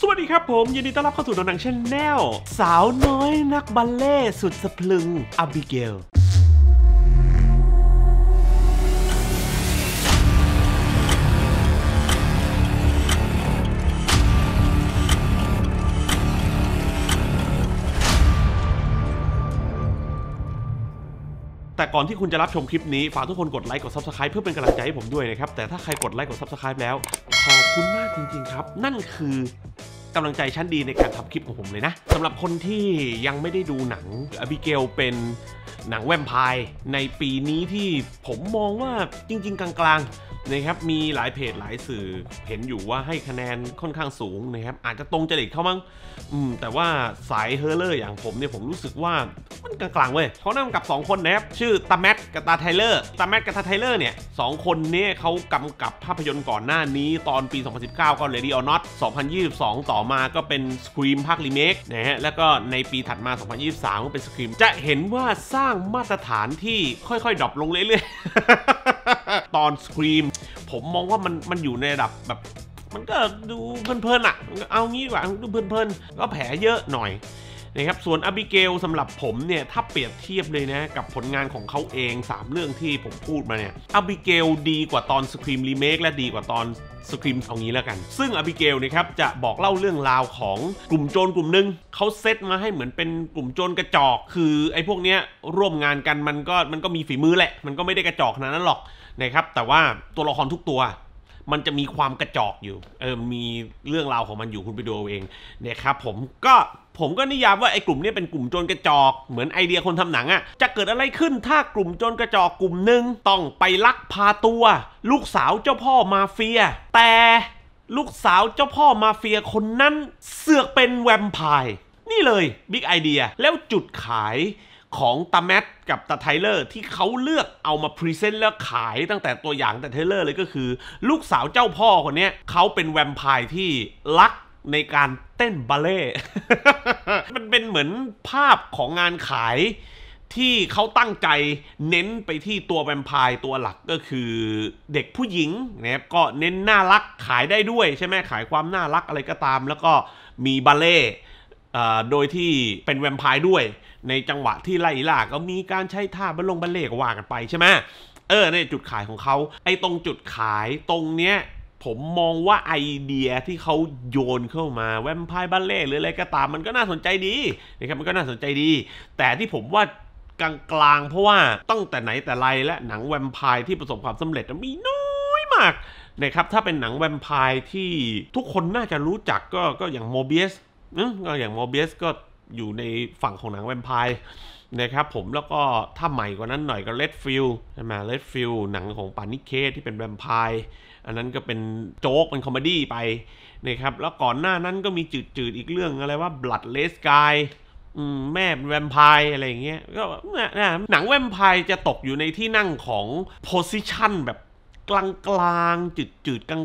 สวัสดีครับผมยินดีต้อนรับเข้าสู่หนังชนแนลสาวน้อยนักบัลเล่ สุดสะพลึงอับิเกล แต่ก่อนที่คุณจะรับชมคลิปนี้ ฝากทุกคนกดไลค์กด Subscribe เพื่อเป็นกำลังใจให้ผมด้วยนะครับ แต่ถ้าใครกดไลค์กด Subscribe แล้ว ขอบคุณมากจริงๆครับ นั่นคือกำลังใจชั้นดีในการทำคลิปของผมเลยนะสำหรับคนที่ยังไม่ได้ดูหนังอบิเกลเป็นหนังแวมไพร์ในปีนี้ที่ผมมองว่าจริงๆกลางๆนะครับมีหลายเพจหลายสื่อเห็นอยู่ว่าให้คะแนนค่อนข้างสูงนะครับอาจจะตรงจริตเขามั้งอืม แต่ว่าสายเฮอร์เลอร์อย่างผมเนี่ย ผมรู้สึกว่า มันกลางๆเว้ยเขานำกับ 2คนนะครับ ชื่อตาแมตกับตาไทเลอร์ตาแมตกับตาไทเลอร์เนี่ยสองคนนี้เขากำกับภาพยนตร์ก่อนหน้านี้ ตอนปี 2019 ก็ Lady or Not 2022 ต่อมาก็เป็น Scream ภาครีเมคนะฮะแล้วก็ในปีถัดมา 2023 ก็เป็น Scream จะเห็นว่าสร้างมาตรฐานที่ค่อยๆดรอปลงเรื่อยๆ ตอนสครีมผมมองว่ามันมันอยู่ในระดับแบบ มันก็ดูเพลินๆอ่ะ เอางี้ดีกว่าดูเพลินๆ ก็แผลเยอะหน่อยนะครับส่วนอบิเกลสำหรับผมเนี่ยถ้าเปรียบเทียบเลยนะ กับผลงานของเขาเอง 3 เรื่องที่ผมพูดมาเนี่ยอบิเกลดีกว่าตอนสครีมรีเมคและดีกว่าตอนสครีมเอางี้แล้วกัน ซึ่งอบิเกลนะครับจะบอกเล่าเรื่องราวของกลุ่มโจรกลุ่มหนึ่งเขาเซตมาให้เหมือนเป็นกลุ่มโจรกระจอก คือไอ้พวกเนี้ยร่วมงานกันมันก็มันก็มีฝีมือแหละ มันก็ไม่ได้กระจอกขนาดนั้นหรอกนะครับแต่ว่าตัวละครทุกตัว มันจะมีความกระจอกอยู่เออมีเรื่องราวของมันอยู่คุณไปดูเองนะครับผมก็ผมก็นิยามว่า ไอ้กลุ่มนี้เป็นกลุ่มโจรกระจอก เหมือนไอเดียคนทำหนังอะ่ะจะเกิดอะไรขึ้นถ้ากลุ่มโจรกระจอกกลุ่มหนึ่งต้องไปลักพาตัว ลูกสาวเจ้าพ่อมาเฟีย แต่ลูกสาวเจ้าพ่อมาเฟียคนนั้นเสือกเป็นแวมไพร์ นี่เลยบิ๊กไอเดียแล้วจุดขายของตาแมทกับตาไทเลอร์ที่เขาเลือกเอามาพรีเซนต์แล้วขายตั้งแต่ตัวอย่าง แต่ไทเลอร์เลยก็คือลูกสาวเจ้าพ่อคนนี้เขาเป็นแวมไพร์ที่ลักในการเต้นบัลเล่ มันเป็นเหมือนภาพของงานขายที่เขาตั้งใจเน้นไปที่ตัวแวมไพร์ตัวหลักก็คือเด็กผู้หญิงนะครับก็เน้นน่ารักขายได้ด้วยใช่ไหมขายความน่ารักอะไรก็ตาม แล้วก็มีบัลเล่โดยที่เป็นแวมไพร์ด้วย ในจังหวะที่ไล่ล่าก็มีการใช้ท่าบัลลงบัลเล่ก็ว่ากันไปใช่ไหมเออในจุดขายของเขาไอ้ตรงจุดขายตรงเนี้ยผมมองว่าไอเดียที่เขาโยนเข้ามาแวมไพร์บัลเล่หรืออะไรก็ตามมันก็น่าสนใจดีนะครับมันก็น่าสนใจดี แต่ที่ผมว่ากลางๆเพราะว่าตั้งแต่ไหนแต่ไรและหนังแวมไพร์ที่ประสบความสำเร็จมีน้อยมากนะครับถ้าเป็นหนังแวมไพร์ที่ทุกคนน่าจะรู้จักก็ก็อย่างโมเบียสก็อย่างโมเบียสก็อยู่ในฝั่งของหนังแวมไพร์นะครับผมแล้วก็ถ้าใหม่กว่านั้นหน่อยก็เลดฟิลใช่ไหมเลดฟิลหนังของปานิเคที่เป็นแวมไพร์อันนั้นก็เป็นโจ๊กเป็นคอมเมดี้ไปนะครับแล้วก่อนหน้านั้นก็มีจืดๆอีกเรื่อง อะไรว่าบลัดเลสกายแม่แวมไพร์อะไรอย่างเงี้ยก็หนังแวมไพร์จะตกอยู่ในที่นั่งของโพสิชันแบบกลางๆ จืด ๆ กล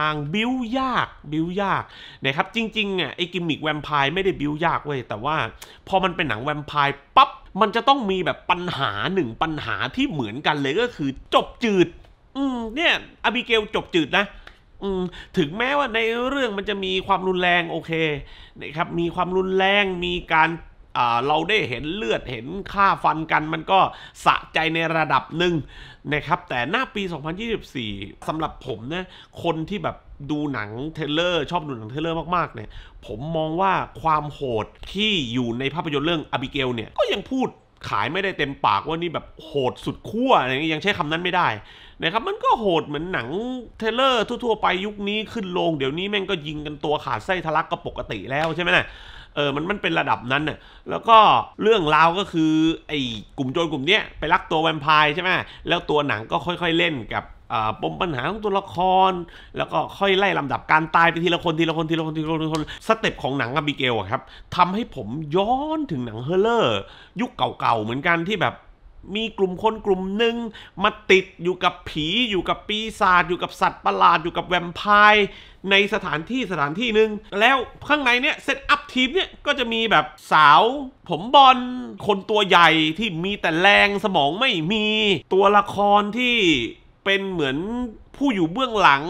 าง ๆ บิ้วยาก บิ้วยากนะครับจริงๆอ่ะไอ้กิมมิกแวมไพร์ไม่ได้บิ้วยากเว้ยแต่ว่า พอมันเป็นหนังแวมไพร์ปั๊บมันจะต้องมีแบบปัญหาหนึ่งปัญหาที่เหมือนกันเลยก็คือจบจืดอืมเนี่ยอบิเกลจบจืดนะอืมถึงแม้ว่าในเรื่องมันจะมีความรุนแรงโอเคนะครับมีความรุนแรงมีการเราได้เห็นเลือดเห็นค่าฟันกันมันก็สะใจในระดับหนึ่งนะครับ แต่หน้าปี 2024สำหรับผมนะคนที่แบบดูหนังเทเลอร์ ชอบดูหนังเทเลอร์มากๆเนี่ย ผมมองว่าความโหดที่อยู่ในภาพยนตร์เรื่องอบิเกลเนี่ยก็ยังพูดขายไม่ได้เต็มปากว่านี่แบบโหดสุดขั้วอะไรอย่เงี้ยยังใช้คำนั้นไม่ได้นะครับมันก็โหดเหมือนหนังเทเลอร์ทั่วๆไปยุคนี้ขึ้นลง เดี๋ยวนี้แม่งก็ยิงกันตัวขาดไส้ทะลักก็ปกติแล้ว ใช่ไหมนะเออมันมันเป็นระดับนั้นน่ะแล้วก็เรื่องราวก็คือไอ้กลุ่มโจรกลุ่มเนี้ยไปรักตัวแวมไพร์ใช่ไหมแล้วตัวหนังก็ค่อยๆ เล่นกับปมปัญหาของตัวละคร แล้วก็ค่อยไล่ลำดับการตายไปทีละคนทีละคนทีละคนทีละคนทีละคนสเต็ปของหนังอบิเกลครับทำให้ผมย้อนถึงหนังเฮอร์เลอร์ยุคเก่าๆเหมือนกันที่แบบมีกลุ่มคนกลุ่มหนึ่งมาติดอยู่กับผีอยู่กับปีศาจอยู่กับสัตว์ ประหลาดอยู่กับแวมไพร์ในสถานที่สถานที่หนึ่งแล้ว ข้างในเนี้ยเซตอัพทีมเนี้ยก็จะมีแบบสาว ผมบอลคนตัวใหญ่ที่มีแต่แรงสมองไม่มีตัวละครที่เป็นเหมือนผู้อยู่เบื้องหลัง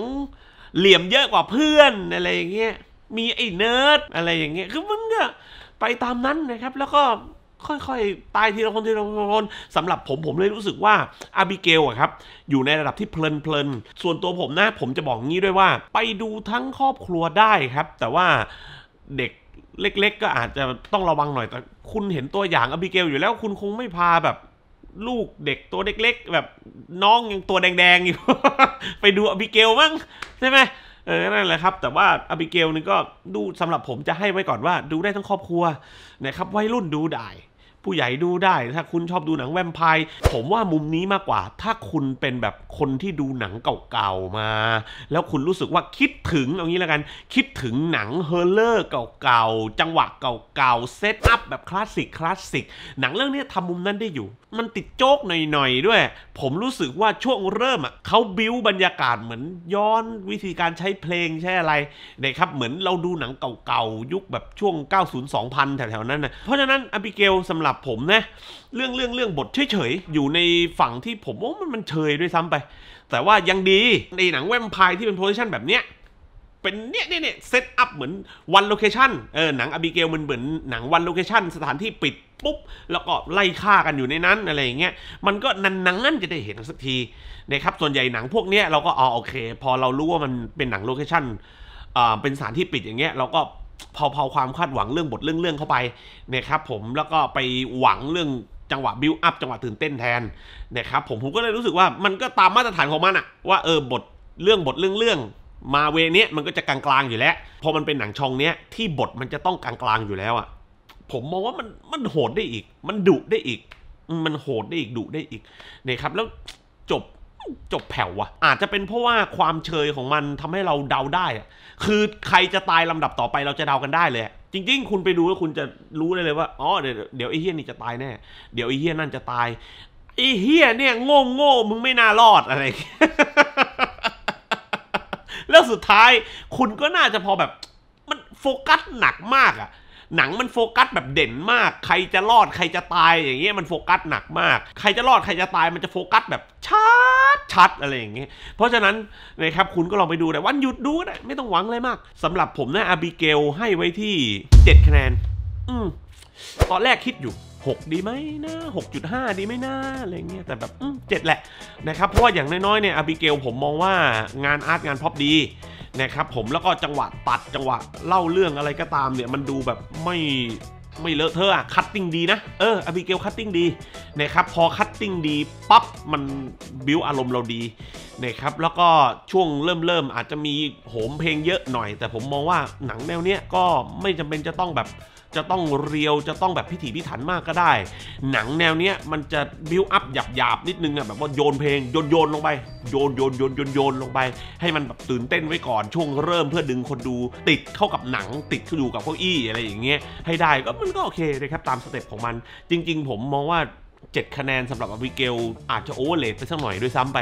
เหลี่ยมเยอะกว่าเพื่อนอะไรอย่างเงี้ยมี ไอ้เนิร์ดอะไรอย่างเงี้ยคือมันก็ไปตามนั้นนะครับ แล้วก็ค่อยๆตายทีละคนทีละคนสำหรับผมผมเลยรู้สึกว่าอาบิเกลอะครับ อยู่ในระดับที่เพลินๆ ส่วนตัวผมนะ ผมจะบอกงี้ด้วยว่า ไปดูทั้งครอบครัวได้ครับ แต่ว่าเด็กเล็กๆก็อาจจะต้องระวังหน่อย แต่คุณเห็นตัวอย่างอบิเกลอยู่แล้วคุณคงไม่พาแบบ ลูกเด็กตัวเล็ก ๆ แบบน้องยังตัวแดงๆ อยู่ ไปดูอบิเกลมั้งใช่ไหมเออ นั่นแหละครับ แต่ว่าอบิเกลนี่ก็ดูสำหรับผมจะให้ไว้ก่อนว่าดูได้ทั้งครอบครัวนะครับวัยรุ่นดูได้ผู้ใหญ่ดูได้ ถ้าคุณชอบดูหนังแวมไพร์ ผมว่ามุมนี้มากกว่าถ้าคุณเป็นแบบคนที่ดูหนังเก่าๆมา แล้วคุณรู้สึกว่าคิดถึงเอางี้แล้วกันคิดถึงหนังเฮอร์เลอร์เก่าๆ จังหวะเก่าๆเซตอัพแบบคลาสสิกคลาสสิกหนังเรื่องนี้ทำมุมนั้นได้อยู่มันติดโจกหน่อยๆด้วย ผมรู้สึกว่าช่วงเริ่มอ่ะเขาบิวบรรยากาศเหมือนย้อนวิธีการใช้เพลงใช้อะไรนะครับเหมือนเราดูหนังเก่าๆยุคแบบช่วง 90 2000 แถวๆนั้นนะเพราะฉะนั้นอบิเกลสำหรับบผมนะเรื่องเรื่องเรื่องบทเฉยๆ อยู่ในฝั่งที่ผมโอ้มันมันเฉยด้วยซ้ำไป แต่ว่ายังดีในหนังแวมไพร์ที่เป็นโพสิชันแบบเนี้ยเป็นเนี้ยเนี้ยเนี้ยเซตอัพเหมือนวันโลเคชันเออหนังอบิเกลมันเหมือนหนังวันโลเคชันสถานที่ปิดปุ๊บ แล้วก็ไล่ฆ่ากันอยู่ในนั้นอะไรอย่างเงี้ย มันก็นันๆจะได้เห็นสักทีนะครับส่วนใหญ่หนังพวกเนี้ยเราก็อ๋อโอเค พอเรารู้ว่ามันเป็นหนังโลเคชันอ่าเป็นสถานที่ปิดอย่างเงี้ยเราก็เผาๆความคาดหวังเรื่องบทเรื่องเรื่องเข้าไปนะครับผมแล้วก็ไปหวังเรื่องจังหวะบิวอัพจังหวะตื่นเต้นแทนนะครับผมผมก็เลยรู้สึกว่ามันก็ตามมาตรฐานของมันอะว่าเออบทเรื่องบทเรื่องเรื่องมาเวเนี้ยมันก็จะกลางๆอยู่แล้ว พอมันเป็นหนังช่องเนี้ยที่บทมันจะต้องกลางๆอยู่แล้วอะผมมองว่ามันมันโหดได้อีก มันดุได้อีก มันโหดได้อีกดุได้อีกนะครับแล้วจบจบแผ่วอะอาจจะเป็นเพราะว่าความเชยของมันทำให้เราเดาได้อะคือใครจะตายลำดับต่อไปเราจะเดากันได้เลยจริง ๆ คุณไปดูแล้วคุณจะรู้ได้เลยว่าอ๋อเดี๋ยวเดี๋ยวไอ้เฮี้ยนี่จะตายแน่ เดี๋ยวไอ้เฮี้ยนั่นจะตายไอ้เฮี้ยเนี่ยโง่โง่มึงไม่น่ารอดอะไรแล้วสุดท้าย คุณก็น่าจะพอแบบ มันโฟกัสหนักมากอะหนังมันโฟกัสแบบเด่นมาก ใครจะรอดใครจะตาย อย่างเงี้ยมันโฟกัสหนักมากใครจะรอดใครจะตายมันจะโฟกัสแบบช้าัดๆอะไรอย่างเงี้ยเพราะฉะนั้นนะครับ คุณก็ลองไปดูนะวันหยุดดูนะได้ ไม่ต้องหวังอะไรมาก สำหรับผมนะอาบิเกลให้ไว้ที่ 7 คะแนน อืมตอนแรกคิดอยู่ 6 ดีไหมนะ 6.5 ดีไหมนะอะไรเงี้ยแต่แบบเจ็ดแหละนะครับเพราะว่าอย่างน้อยๆเนี่ยอาบิเกลผมมองว่างานอาร์ตงานพ็อปดีนะครับผมแล้วก็จังหวะตัดจังหวะเล่าเรื่องอะไรก็ตาม เนี่ยมันดูแบบไม่ไม่เลอะเทอะคัตติ้งดีนะ เอออาบิเกลคัตติ้งดีนะครับพอคัตติ้งดีปั๊บมันบิวอารมณ์เราดีนะครับแล้วก็ช่วงเริ่มเริ่มอาจจะมีโหมเพลงเยอะหน่อยแต่ผมมองว่าหนังแนวเนี้ยก็ไม่จำเป็นจะต้องแบบจะต้องเรียวจะต้องแบบพิถีพิถันมากก็ได้ หนังแนวเนี้ยมันจะบิวอัพหยาบหยาบนิดนึงอะแบบว่าโยนเพลงโยนโยนลงไปโยนโยนโยนโยนโยนลงไป ให้มันแบบตื่นเต้นไว้ก่อน ช่วงเริ่มเพื่อดึงคนดู ติดเข้ากับหนัง ติดเข้าอยู่กับเก้าอี้อะไรอย่างเงี้ยให้ได้ก็มันก็โอเคนะครับตามสเต็ปของมัน จริงๆ ผมมองว่า7คะแนนสำหรับอวิเกล อาจจะโอเวอร์เลทไปสักหน่อยด้วยซ้ำไป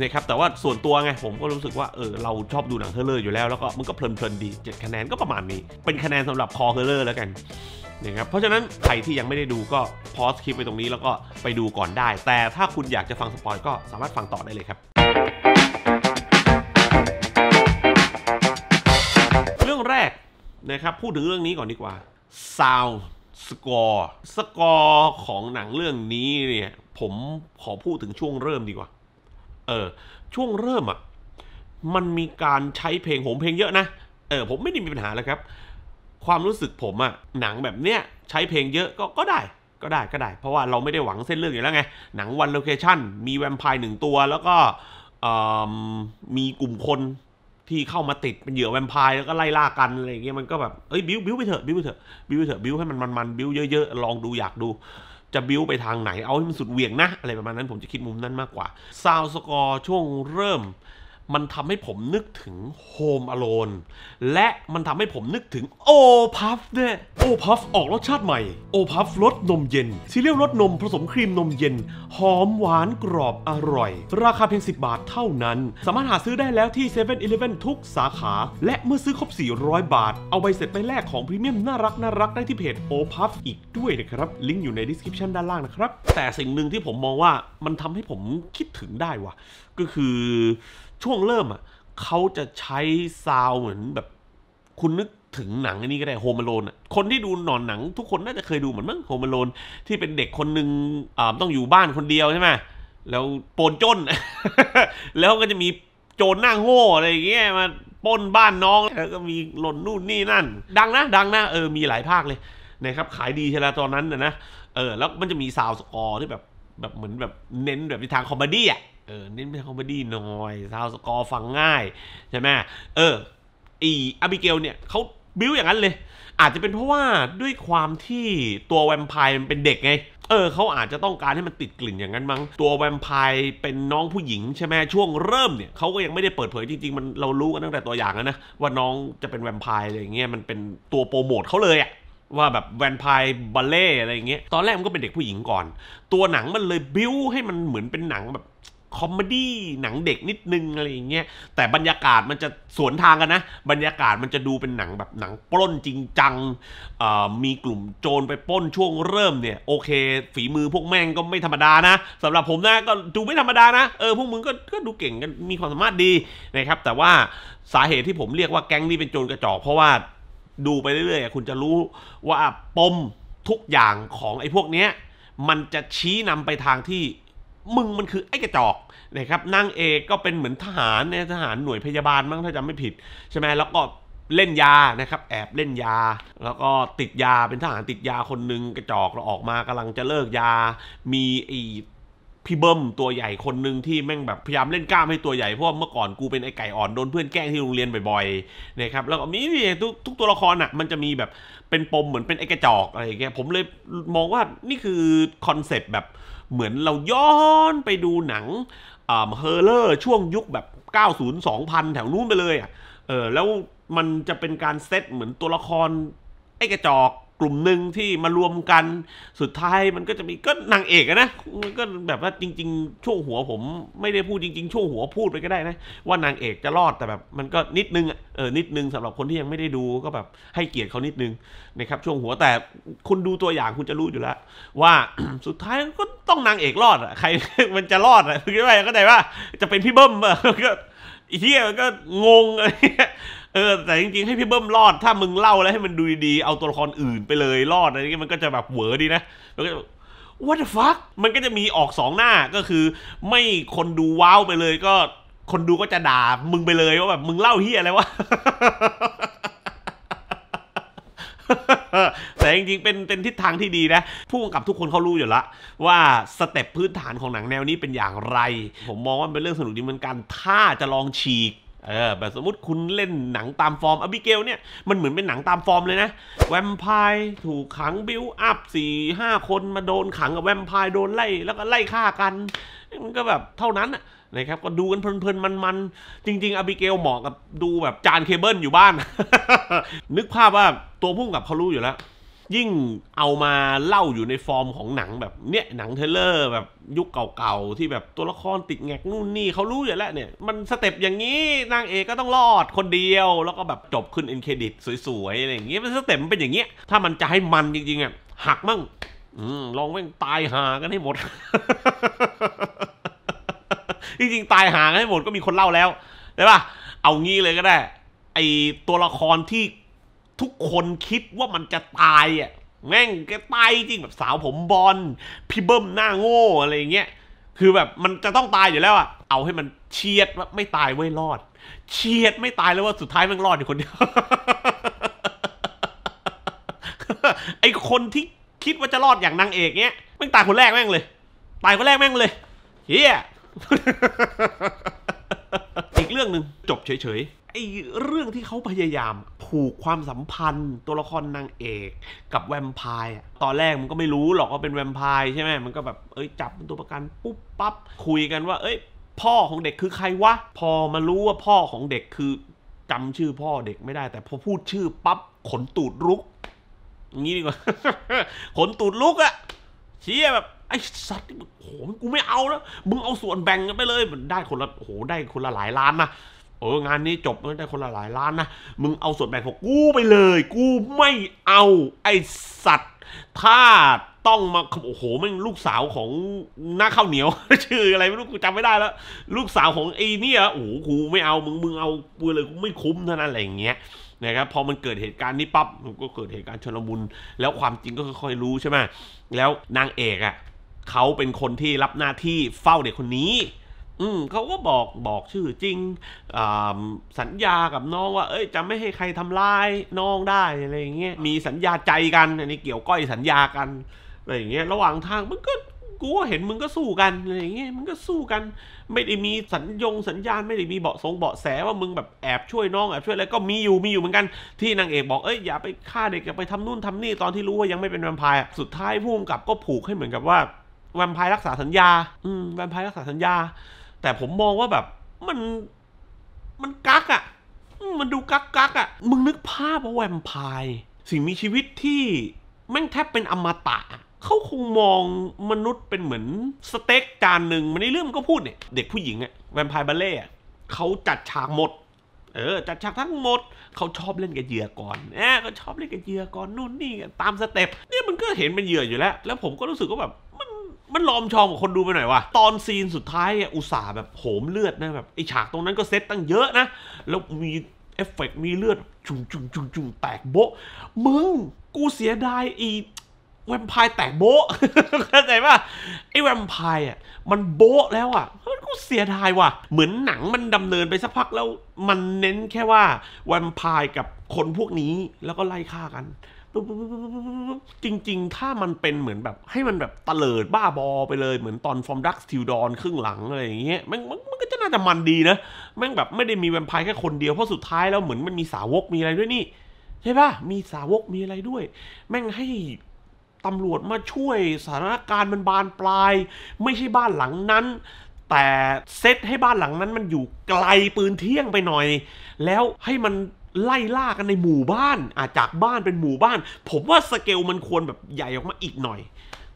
นะครับแต่ว่าส่วนตัวไงผมก็รู้สึกว่าเออเราชอบดูหนังเฮอร์เลอร์อยู่แล้ว แล้วก็มันก็เพลินๆดี7คะแนนก็ประมาณนี้ เป็นคะแนนสำหรับคอเฮอร์เลอร์แล้วกันนะครับเพราะฉะนั้นใครที่ยังไม่ได้ดูก็พอสคลิปไปตรงนี้แล้วก็ไปดูก่อนได้ แต่ถ้าคุณอยากจะฟังสปอยก็สามารถฟังต่อได้เลยครับ เรื่องแรกนะครับพูดถึงเรื่องนี้ก่อนดีกว่า Sound สกอร์สกอร์ของหนังเรื่องนี้เนี่ย ผมขอพูดถึงช่วงเริ่มดีกว่า เออ ช่วงเริ่มอะ่ะมันมีการใช้เพลงผมเพลงเยอะนะ เออ ผมไม่ได้มีปัญหาแล้วครับ ความรู้สึกผมอะ่ะหนังแบบเนี้ยใช้เพลงเยอะก็ก็ได้ก็ได้ก็ได้ เพราะว่าเราไม่ได้หวังเส้นเรื่องอยู่แล้วไงหนังวันโลเคชั่นมีแวมไพร์หนึ่งตัว แล้วก็มีกลุ่มคนที่เข้ามาติดเป็นเหยื่อแวมไพร์แล้วก็ไล่ล่ากันอะไรเงี้ยมันก็แบบเอ้ยบิวบิวไปเถอะบิวไปเถอะบิวไปเถอะบิวให้มันมันบิวเยอะๆลองดูอยากดู จะบิวไปทางไหนเอาให้มันสุดเหวี่ยงนะอะไรประมาณนั้นผมจะคิดมุมนั้นมากกว่าซาวสกอร์ช่วงเริ่มมันทำให้ผมนึกถึง Home Alone และมันทำให้ผมนึกถึงโอพัฟเนี่ยโอพัฟออกรสชาติใหม่ โอพัฟรสนมเย็น ซีเรียลรสนมผสมครีมนมเย็นหอมหวานกรอบอร่อย ราคาเพียง 10 บาทเท่านั้น สามารถหาซื้อได้แล้วที่7 e เ e ่ e อทุกสาขา และเมื่อซื้อครบ 400 บาท เอาใบเสร็จไปแลกของพรีเมียมน่ารักน่ารักได้ที่เพจโอพัฟอีกด้วยนะครับลิงก์อยู่ในดีสคริปชันด้านล่างนะครับแต่สิ่งหนึ่งที่ผมมองว่ามันทำให้ผมคิดถึงได้ว่ะก็คือช่วงเริ่มอ่ะเขาจะใช้ซาวเหมือนแบบคุณนึกถึงหนังอันนี้ก็ได้โฮมโลนอ่ะ คนที่ดูหนอนหนังทุกคนน่าจะเคยดูเหมือนมั้งโฮมโลนที่เป็นเด็กคนหนึ่งต้องอยู่บ้านคนเดียวใช่ไหมแล้วโปนจนแล้วก็จะมีโจรนั่งโง่อะไรอย่างเงี้ยมาป้นบ้านน้อง แล้วก็มีหล่นนู่นนี่นั่น ดังนะดังนะเออมีหลายภาคเลยนะครับ ขายดีเช่ละตอนนั้นนะนะเออแล้วมันจะมีซาวสกอร์ที่แบบแบบเหมือนแบบเน้นแบบในทางคอมเมดี้อ่ะเออเน้นเป็นคอมเมดี้หน่อยซาวสกอร์ฟังง่าย ใช่ไหมเอออีอาบิเกลเนี่ยเขาบิ้วอย่างนั้นเลย อาจจะเป็นเพราะว่าด้วยความที่ตัวแวมไพร์มันเป็นเด็กไงเออเขาอาจจะต้องการให้มันติดกลิ่นอย่างนั้นมั้งตัวแวมไพร์เป็นน้องผู้หญิงใช่ไหมช่วงเริ่มเนี่ยเขาก็ยังไม่ได้เปิดเผยจริงๆมันเรารู้กันตั้งแต่ตัวอย่างแล้วนะว่าน้องจะเป็นแวมไพร์อะไรอย่างเงี้ยมันเป็นตัวโปรโมทเขาเลยอะว่าแบบแวนพายบัลเล่อะไรอย่างเงี้ยตอนแรกมันก็เป็นเด็กผู้หญิงก่อน ตัวหนังมันเลยบิ้วให้มันเหมือนเป็นหนังแบบคอมเมดี้หนังเด็กนิดนึงอะไรอย่างเงี้ยแต่บรรยากาศมันจะสวนทางกันนะ บรรยากาศมันจะดูเป็นหนังแบบหนังปล้นจริงจังมีกลุ่มโจรไปปล้นช่วงเริ่มเนี่ยโอเค ฝีมือพวกแม่งก็ไม่ธรรมดานะ สำหรับผมนะก็ดูไม่ธรรมดานะเออพวกมึงก็ก็ดูเก่งกันมีความสามารถดีนะครับแต่ว่าสาเหตุที่ผมเรียกว่าแก๊งนี้เป็นโจรกระจอกเพราะว่าดูไปเรื่อยๆคุณจะรู้ว่าปมทุกอย่างของไอ้พวกเนี้ยมันจะชี้นำไปทางที่มึงมันคือไอ้กระจอกนะครับนางเอกก็เป็นเหมือนทหารเนี่ยทหารหน่วยพยาบาลมั้งถ้าจำไม่ผิด ใช่ไหมแล้วก็เล่นยานะครับ แอบเล่นยา แล้วก็ติดยาเป็นทหารติดยาคนหนึ่งกระจอกเราออกมากำลังจะเลิกยามีไอพี่เบิ้มตัวใหญ่คนหนึ่งที่แม่งแบบพยายามเล่นกล้ามให้ตัวใหญ่ เพราะเมื่อก่อนกูเป็นไอ้ไก่อ่อนโดน เพื่อนแกล้งที่โรงเรียนบ่อย ๆนะครับแล้วก็มีทุกทุกตัวละครอ่ะมันจะมีแบบเป็นปมเหมือนเป็นไอ้กระจอกอะไรอย่างเงี้ยผมเลยมองว่านี่คือคอนเซ็ปต์แบบเหมือนเราย้อนไปดูหนังอ่อเฮอร์เลอร์ช่วงยุคแบบ 90 2000 แถวนู้นไปเลยอ่ะเออแล้วมันจะเป็นการเซตเหมือนตัวละครไอ้กระจอกกลุ่มหนึ่งที่มารวมกันสุดท้ายมันก็จะมีก็นางเอกนะมันก็แบบว่าจริงๆ ช่วงหัวผมไม่ได้พูดจริงๆ ช่วงหัวพูดไปก็ได้นะว่านางเอกจะรอดแต่แบบ มันก็นิดนึงเออนิดนึงสำหรับคนที่ยังไม่ได้ดูก็แบบให้เกียรติเขานิดนึงนะครับ ช่วงหัวแต่คุณดูตัวอย่างคุณจะรู้อยู่แล้วว่าสุดท้ายก็ต้องนางเอกรอดอ่ะใครมันจะรอดอ่ะคือว่าก็ได้ว่าจะเป็นพี่เบิ้มก็เทียก็งงอะไรเออแต่จริงๆให้พี่เบิ้มรอดถ้ามึงเล่าแล้วให้มันดูดีเอาตัวละครอื่นไปเลยรอดอะไรเงี้ยมันก็จะแบบเหวอดีนะแล้วก็ what the fuck มันก็จะมีออกสองหน้าก็คือ ไม่คนดูว้าวไปเลย ก็คนดูก็จะด่ามึงไปเลยว่าแบบมึงเล่าเฮียอะไรวะแต่จริงๆเป็นเป็นทิศทางที่ดีนะผู้กำกับทุกคนเขารู้อยู่ละ ว่าสเต็ปพื้นฐานของหนังแนวนี้เป็นอย่างไร ผมมองว่าเป็นเรื่องสนุกดีเหมือนกัน ถ้าจะลองฉีกเออ แบบ สมมติคุณเล่นหนังตามฟอร์มอบิเกลเนี่ย มันเหมือนเป็นหนังตามฟอร์มเลยนะ แวมไพร์ถูกขังบิวอัพสี่ห้าคนมาโดนขังกับแวมไพร์โดนไล่ แล้วก็ไล่ฆ่ากัน มันก็แบบ เท่านั้นนะครับ ก็ดูกันเพลินๆมันๆ จริงๆ อบิเกลเหมาะกับดูแบบจานเคเบิลอยู่บ้าน นึกภาพว่าตัวพุ่งกับเขารู้อยู่แล้วยิ่งเอามาเล่าอยู่ในฟอร์มของหนังแบบเนี้ยหนังเทเลอร์ แบบยุคเก่า ๆ ที่แบบตัวละครติดแงกนู่นนี่เขารู้อยู่แล้วเนี่ยมันสเต็ปอย่างนี้ นางเอกก็ต้องรอดคนเดียวแล้วก็แบบจบขึ้นเอ็นเครดิต สวยๆอะไรอย่างเงี้ยมันสเต็ปมันเป็นอย่างเงี้ยถ้ามันจะให้มันจริงๆอ่ะหักมั่งลองแม่งตายหากันให้หมด จริงๆตายหากันให้หมดก็มีคนเล่าแล้วได้ป่ะเอางี้เลยก็ได้ ไอตัวละครที่ทุกคนคิดว่ามันจะตายอ่ะแม่งก็ตายจริงแบบสาวผมบอล พี่เบิ้มหน้าโง่อะไรเงี้ยคือแบบมันจะต้องตายอยู่แล้วอ่ะเอาให้มันเฉียดว่าไม่ตายเว้ยรอดเฉียดไม่ตายแล้วว่าสุดท้ายมันรอดอยู่คนเดียวไอคนที่คิดว่าจะรอดอย่างนางเอกเนี้ยแม่งตายคนแรกแม่งเลยตายคนแรกแม่งเลยเฮียอีกเรื่องหนึ่งจบเฉยไอเรื่องที่เขาพยายามผูกความสัมพันธ์ ตัวละครนางเอกกับแวมไพร์ตอนแรกมันก็ไม่รู้หรอกว่าเป็นแวมไพร์ใช่ไหม มันก็แบบเอ้ยจับเป็นตัวประกันปุ๊บปั๊บคุยกันว่าเอ้ยพ่อของเด็กคือใครวะ พอมารู้ว่าพ่อของเด็กคือจำชื่อพ่อเด็กไม่ได้แต่พอพูดชื่อปั๊บขนตูดลุก งี้ดีกว่าขนตูดลุกอะเชี่ยแบบไอ้สัตว์โอ้โหกูไม่เอาแล้วมึงเอาส่วนแบ่งกันไปเลยมันได้คนละโอ้โหได้คนละหลายล้านนะเอองานนี้จบได้คนละหลายล้านนะมึงเอาส่วนแบ่งของกูไปเลย กูไม่เอาไอสัตว์ ถ้าต้องมาโอ้โหมันลูกสาวของหน้าข้าวเหนียว ชื่ออะไรไม่รู้กูจำไม่ได้แล้ว ลูกสาวของไอ้นี่อะโอ้โหกูไม่เอามึงมึงเอาไปเลยกูไม่คุ้มเท่านั้นอะไรอย่างเงี้ยนะครับพอมันเกิดเหตุการณ์นี้ปั๊บมันก็เกิดเหตุการณ์ชนมุนแล้วความจริงก็ค่อยๆรู้ใช่ไหมแล้วนางเอกอ่ะเขาเป็นคนที่รับหน้าที่เฝ้าเด็กคนนี้อืมเขาก็บอกบอกชื่อจริงสัญญากับน้องว่า เอ้ยจะไม่ให้ใครทำร้ายน้องได้อะไรอย่างเงี้ยมีสัญญาใจกันอันนี้เกี่ยวก้อยสัญญากันอะไรอย่างเงี้ยระหว่างทางมันก็กูเห็นมึงก็สู้กันอะไรอย่างเงี้ยมึงก็สู้กันไม่ได้มีสัญญงสัญญาณไม่ได้มีเบาะสงเบาะแสว่ามึงแบบแอบช่วยน้องแอบช่วยอะไรก็มีอยู่มีอยู่เหมือนกันที่นางเอกบอกเอ้ยอย่าไปฆ่าเด็กอย่าไปทำนู่นทำนี่ตอนที่รู้ว่ายังไม่เป็นแวมไพร์สุดท้ายพุ่มกับก็ผูกให้เหมือนกับว่าแวมไพร์รักษาสัญญาอืมแวมไพร์รักษาสัญญาแต่ผมมองว่าแบบมันมันกักอะ่ะมันดูกักกักอะ่ะมึงนึกภาพว่าแวมไพร์สิ่งมีชีวิตที่แม่งแทบเป็นอมตะ เขาคงมองมนุษย์เป็นเหมือนสเต็กจานหนึ่งมันในเรื่องมันก็พูดเนี่ยเด็กผู้หญิงอะแวมไพร์บัลเล่เขาจัดฉากหมด เออจัดฉากทั้งหมดเขาชอบเล่นกับเหยื่อก่อนแอบเขาชอบเล่นกับเหยื่อก่อนนู่นนี่ตามสเต็ปเนี่ยมันก็เห็นเป็นเหยื่ออยู่แล้ว แล้วผมก็รู้สึกว่าแบบมัมันลอมชอมกับคนดูไปหน่อยว่ะ ตอนซีนสุดท้ายอุตส่าห์แบบโหมเลือดนะแบบไอฉากตรงนั้นก็เซตตั้งเยอะนะ แล้วมีเอฟเฟกมีเลือดจุ่มจุ่มจุ่มจุ่มแตกโบะมึง กูเสียดายอีแวมไพร์แตกโบะเข้าใจป่ะไอแวมไพร์อ่ะ มันโบะแล้วอ่ะมันกูเสียดายว่ะเหมือนหนังมันดำเนินไปสักพักแล้วมันเน้นแค่ว่า แวมไพร์กับคนพวกนี้แล้วก็ไล่ฆ่ากันจริงๆ ถ้ามันเป็นเหมือนแบบให้มันแบบ ตะเลิดบ้าบอไปเลยเหมือนตอนฟอร์มดักสติลดอนครึ่งหลัง อะไรอย่างเงี้ยนมันมันก็จะน่าจะมันดีนะ แม่งแบบไม่ได้มีแวมไพร์แค่คนเดียว เพราะสุดท้ายแล้วเหมือนมันมีสาวกมีอะไรด้วยนี่ ใช่ปะมีสาวกมีอะไรด้วย แม่งให้ตำรวจมาช่วยสถานการณ์มันบานปลาย ไม่ใช่บ้านหลังนั้น แต่เซตให้บ้านหลังนั้นมันอยู่ไกลปืนเที่ยงไปหน่อย แล้วให้มันไล่ล่ากันในหมู่บ้านอาจากบ้านเป็นหมู่บ้านผมว่าสเกลมันควรแบบใหญ่ออกมาอีกหน่อย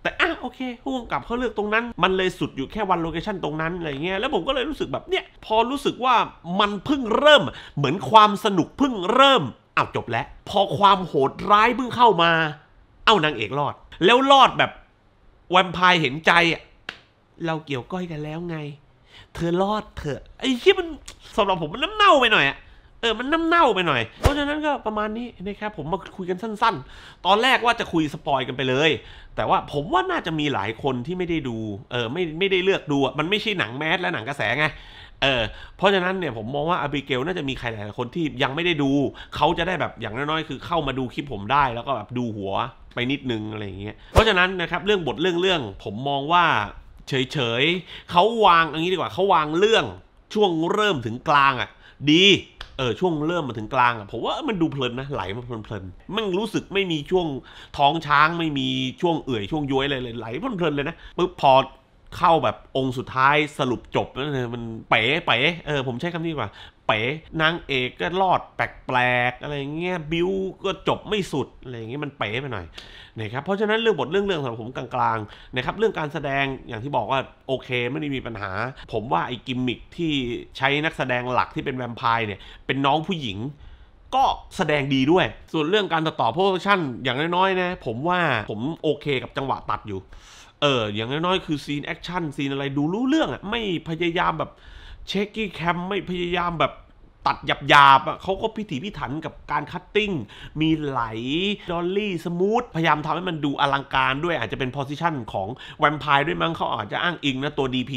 แต่อ่ะโอเคผว้กกับเขาเลือกตรงนั้น มันเลยสุดอยู่แค่วันโลเคชันตรงนั้นอะไรเงี้ยแล้วผมก็เลยรู้สึกแบบเนี่ยพอรู้สึกว่ามันเพิ่งเริ่มเหมือนความสนุกเพิ่งเริ่มอ้าวจบแล้ว พอความโหดร้ายเพิ่งเข้ามา เอานางเอกรอด แล้วรอดแบบแวมไพร์เห็นใจเราเกี่ยวก้อยกันแล้วไง เธอรอดเถอะไอ้ที่มันสำหรับผมมันน้ำเน่าไปหน่อยอะเออมันน้ำเน่าไปหน่อย เพราะฉะนั้นก็ประมาณนี้นะครับผมมาคุยกันสั้น ๆ ตอนแรกว่าจะคุยสปอยกันไปเลย แต่ว่าผมว่าน่าจะมีหลายคนที่ไม่ได้ดูเออไม่ไม่ได้เลือกดูมันไม่ใช่หนังแมสและหนังกระแสไงเออเพราะฉะนั้นเนี่ยผมมองว่าอาบิเกลน่าจะมีใครหลายคนที่ยังไม่ได้ดู เขาจะได้แบบอย่างน้อยๆคือเข้ามาดูคลิปผมได้แล้วก็แบบดูหัวไปนิดนึงอะไรอย่างเงี้ยเพราะฉะนั้นนะครับ เรื่องบทเรื่องเรื่องผมมองว่าเฉยๆเขาวางอย่างนี้ดีกว่าเขาวางเรื่องช่วงเริ่มถึงกลางอะ่ะดี เออ ช่วงเริ่มมาถึงกลางอะผมว่ามันดูเพลินนะ ไหลมาเพลินๆ มันรู้สึกไม่มีช่วงท้องช้าง ไม่มีช่วงเอื่อย ช่วงย้วยอะไรเลย ไหลเพลินๆเลยนะปึ๊บพอเข้าแบบองค์สุดท้ายสรุปจบนยมันเป๋เป๋เออ ผมใช้คำนี้ดีกว่า๋นางเอกก็รอดแปลกๆอะไรเงี้ยบิวก็จบไม่สุดอะไรเงี้ยมันเป๋ไปหน่อยนะครับเพราะฉะนั้นเรื่องบทเรื่องเรื่องสำหรับผมกลางๆนะครับเรื่องการแสดงอย่างที่บอกว่าโอเค ไม่ได้มีปัญหา ผมว่าไอ้กิมมิคที่ใช้นักแสดงหลักที่เป็นแวมไพร์เนี่ยเป็นน้องผู้หญิง ก็แสดงดีด้วย ส่วนเรื่องการตัดต่อโพสชั่นอย่างน้อยๆนะ ผมว่าผมโอเคกับจังหวะตัดอยู่เอออย่างน้อยๆคือซีนแอคชั่นซีนอะไรดูรู้เรื่องอ่ะไม่พยายามแบบเช็คกี้แคมไม่พยายามแบบตัดหยาบๆเขาก็พิถีพิถันกับการคัตติ้ง มีไหล ดอลลี่ สมูท พยายามทำให้มันดูอลังการด้วยอาจจะเป็นโพสิชันของแวมไพร์ด้วยมั้ง เขาอาจจะอ้างอิงนะตัว DP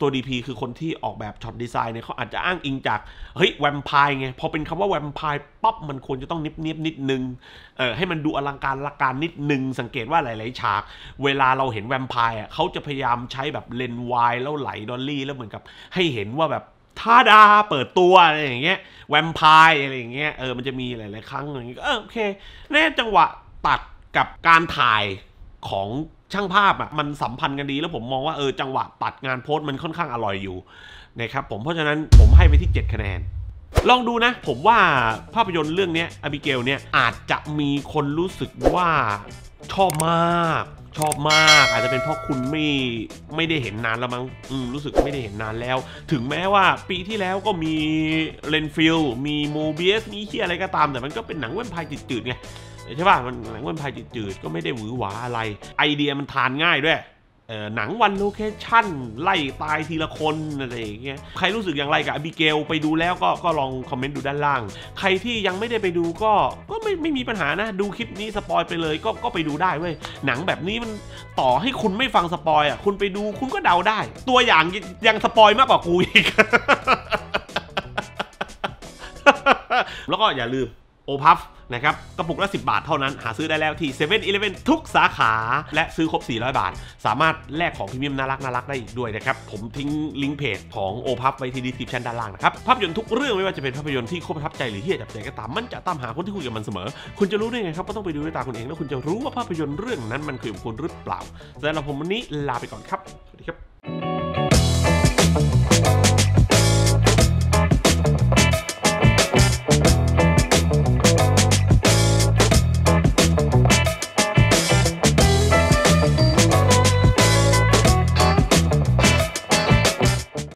ตัว DP คือคนที่ออกแบบช็อตดีไซน์เนี่ยเขาอาจจะอ้างอิงจากเฮ้ยแวมไพร์ไง พอเป็นคำว่าแวมไพร์ปั๊บ มันควรจะต้องเนียบๆ นิดนึง เออให้มันดูอลังการละการนิดนึง สังเกตว่าหลายๆฉากเวลาเราเห็นแวมไพร์อ่ะเขาจะพยายามใช้แบบเลนวายแล้วไหลดอลลี่แล้วเหมือนกับให้เห็นว่าแบบท่าดา เปิดตัว อะไรอย่างเงี้ยแวมไพร์อะไรอย่างเงี้ยเออมันจะมีหลายๆครั้งอย่างเงี้ยเออโอเคแน่จังหวะ ตัดกับการถ่ายของช่างภาพอ่ะมันสัมพันธ์กันดี แล้วผมมองว่าเออจังหวะ ตัดงานโพสต์มันค่อนข้างอร่อยอยู่นะครับผมเพราะฉะนั้นผมให้ไปที่ 7 คะแนน ลองดูนะ ผมว่าภาพยนตร์เรื่องนี้อบิเกลเนี่ยอาจจะมีคนรู้สึกว่า ชอบมากชอบมาก อาจจะเป็นเพราะคุณไม่ไม่ได้เห็นนานแล้วมั้งอืม รู้สึกไม่ได้เห็นนานแล้ว ถึงแม้ว่าปีที่แล้วก็มีเลนฟิลมีโมเบียสมีเฮียอะไรก็ตาม แต่มันก็เป็นหนังเว้นพายจืดๆไง ใช่ป่ะมันหนังเว้นพายจืดๆก็ไม่ได้หวือหวาอะไรไอเดียมันทานง่ายด้วยหนังวันโลเคชั่น ไล่ตายทีละคนอะไรอย่างเงี้ยใครรู้สึกอย่างไรกับอบิเกลไปดูแล้วก็ก็ลองคอมเมนต์ดูด้านล่าง ใครที่ยังไม่ได้ไปดูก็ก็ไม่ไม่มีปัญหานะ ดูคลิปนี้สปอยไปเลย ก็ก็ไปดูได้เว้ยหนังแบบนี้มันต่อให้คุณไม่ฟังสปอยอ่ะคุณไปดูคุณก็เดาได้ ตัวอย่างยังสปอยมากกว่ากูอีก แล้วก็อย่าลืมโอพัฟนะครับกระปุกละ10 บาทเท่านั้นหาซื้อได้แล้วที่7 e เ e ่ e อทุกสาขา และซื้อครบ 400 บาท สามารถแลกของพรีเมียมน่ารักน่ารักได้อีกด้วยนะครับ ผมทิ้งลิงก์เพจของโอพัฟไว้ที่ดีสิบชันด้านล่างนะครับ ภาพยนตร์ทุกเรื่อง ไม่ว่าจะเป็นภาพยนตร์ที่คตรประทับใจหรือที่จับใจก็ตาม มันจะตามหาคนที่คุยกับมันเสมอ คุณจะรู้ได้ไงครับก็ต้องไปดูด้วยตาคุณเองแล้วคุณจะรู้ว่าภาพยนตร์เรื่องนั้นมันคือของคุณหรือเปล่าสำหรับผมวันนี้ลาไปก่อนครับสวัสดีครับ